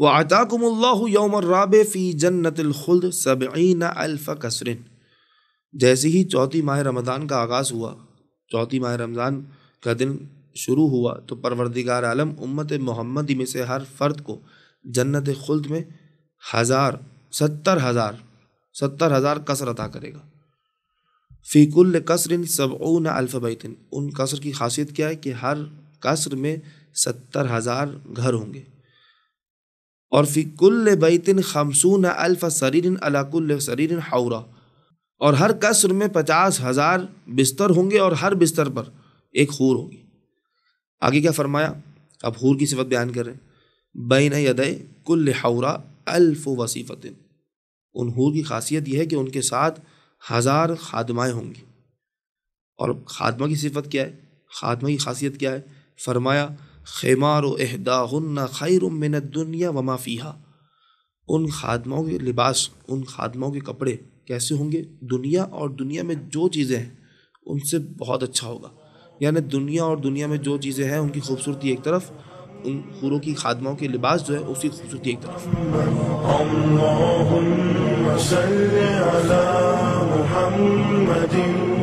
व यौम आताकुमल्लाबे फ़ी जन्नतुल्खुल्द सबईन अल्फ़ कसरिन जैसे ही चौथी माह रमज़ान का आगाज़ हुआ चौथी माह रमज़ान का दिन शुरू हुआ तो परवरदिगार आलम उम्मत मोहम्मद में से हर फर्द को जन्नत खुल्द में हज़ार सत्तर हज़ार सत्तर हज़ार कसर अदा करेगा फ़ीकुल कसरिन सबऊन अल्फ़बैतिन उन कसर की खासियत क्या है कि हर कसर में सत्तर हज़ार घर होंगे और कुल बैतिन खमसून अल्फ़ सरीर अलाकुल्ल सरीर हौरा और हर कसर में पचास हज़ार बिस्तर होंगे और हर बिस्तर पर एक हूर होगी आगे क्या फरमाया अब हूर की सिफत बयान कर रहे हैं बैन यदय कुल हौरा अल्फ वसीफ़तिन उन हूर की खासियत यह है कि उनके साथ हज़ार खादमाएँ होंगी और खादमा की सिफत क्या है खादमा की खासियत क्या है फरमाया खैमार अहदाहन्ना खैर मिनदुनिया व माफ़िया उन खादमाओं के लिबास उन खादमाओं के कपड़े कैसे होंगे दुनिया और दुनिया में जो चीज़ें हैं उनसे बहुत अच्छा होगा यानि दुनिया और दुनिया में जो चीज़ें हैं उनकी खूबसूरती एक तरफ उन खूरों की खादमाओं के लिबास जो है उसकी खूबसूरती एक तरफ